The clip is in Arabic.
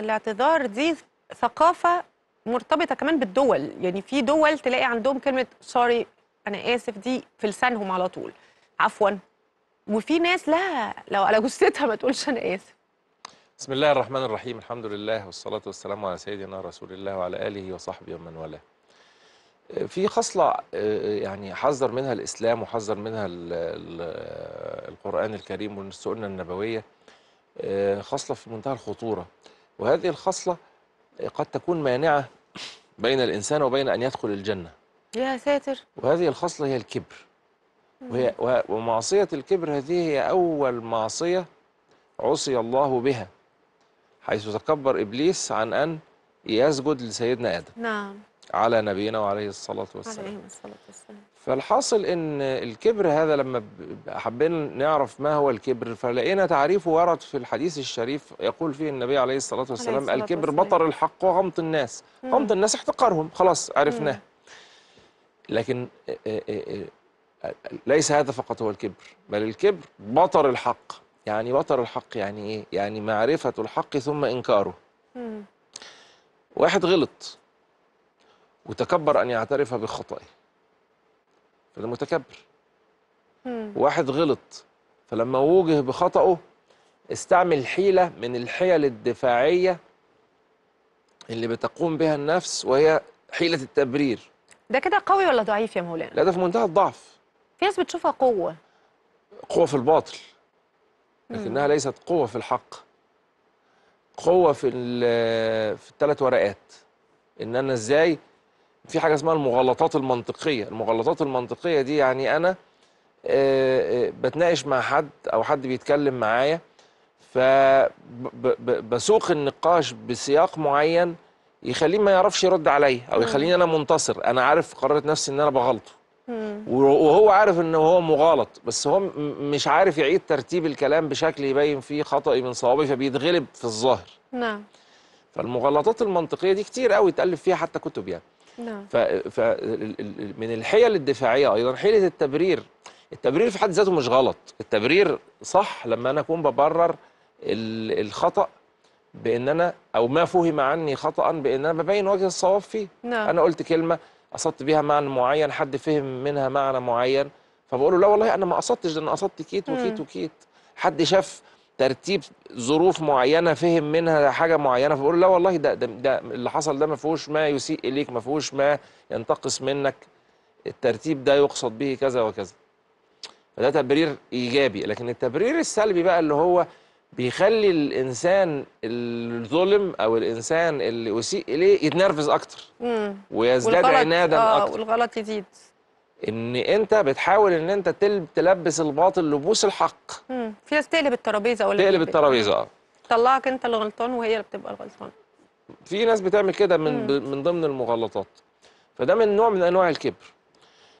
الاعتذار دي ثقافة مرتبطة كمان بالدول يعني في دول تلاقي عندهم كلمة سوري أنا آسف دي في لسانهم على طول عفوا وفي ناس لا لو على جثتها ما تقولش أنا آسف بسم الله الرحمن الرحيم الحمد لله والصلاة والسلام على سيدنا رسول الله وعلى آله وصحبه ومن والاه في خصلة آه، يعني حذر منها الإسلام وحذر منها القرآن الكريم والسنة النبوية آه، خصلة في منتهى الخطورة وهذه الخصلة قد تكون مانعة بين الإنسان وبين أن يدخل الجنة يا ساتر وهذه الخصلة هي الكبر وهي ومعصية الكبر هذه هي أول معصية عصي الله بها حيث تكبر إبليس عن أن يسجد لسيدنا آدم نعم على نبينا وعليه الصلاة والسلام عليه الصلاة والسلام فالحاصل ان الكبر هذا لما حبينا نعرف ما هو الكبر فلقينا تعريفه ورد في الحديث الشريف يقول فيه النبي عليه الصلاة والسلام عليه الصلاة الكبر والسلام. بطر الحق وغمط الناس مم. غمط الناس احتقرهم خلاص عرفناه لكن آه، آه، آه، ليس هذا فقط هو الكبر بل الكبر بطر الحق يعني بطر الحق يعني ايه يعني معرفة الحق ثم انكاره مم. واحد غلط وتكبر أن يعترف بخطئه فده متكبر واحد غلط فلما وجه بخطئه استعمل حيلة من الحيل الدفاعية اللي بتقوم بها النفس وهي حيلة التبرير ده كده قوي ولا ضعيف يا مولانا؟ لا ده في منتهى الضعف في ناس بتشوفها قوة قوة في الباطل لكنها مم. ليست قوة في الحق قوة في, في الثلاث ورقات إن أنا إزاي في حاجه اسمها المغالطات المنطقيه المغالطات المنطقيه دي يعني انا آه، آه، بتناقش مع حد او حد بيتكلم معايا فبسوق النقاش بسياق معين يخليه ما يعرفش يرد عليا او يخليني انا منتصر انا عارف قررت نفسي ان انا بغلطه وهو عارف ان هو مغالط بس هو مش عارف يعيد ترتيب الكلام بشكل يبين فيه خطأي من صوابي فبيتغلب في الظاهر نعم فالمغالطات المنطقيه دي كتير قوي اتالف فيها حتى كتب يعني نعم فمن الحيل الدفاعيه ايضا حيله التبرير التبرير في حد ذاته مش غلط التبرير صح لما انا اكون ببرر الخطا بان انا او ما فهم عني خطا بان انا ببين وجه الصواب فيه نعم. انا قلت كلمه قصدت بيها معنى معين حد فهم منها معنى معين فبقول له لا والله انا ما قصدتش ده انا قصدت كيت وكيت وكيت حد شاف ترتيب ظروف معينه فهم منها حاجه معينه فبقول لا والله ده ده, ده اللي حصل ده ما فيهوش ما يسيء اليك ما فيهوش ما ينتقص منك الترتيب ده يقصد به كذا وكذا فده تبرير ايجابي لكن التبرير السلبي بقى اللي هو بيخلي الانسان الظلم او الانسان اللي اسيء اليه يتنرفز اكتر ويزداد عنادا آه، اكتر والغلط يزيد ان انت بتحاول ان انت تلبس الباطل لبوس الحق امم في ناس تقلب الترابيزه ولا تقلب الترابيزه اه تطلعك انت اللي غلطان وهي اللي بتبقى الغلطانه في ناس بتعمل كده من من ضمن المغالطات فده من نوع من انواع الكبر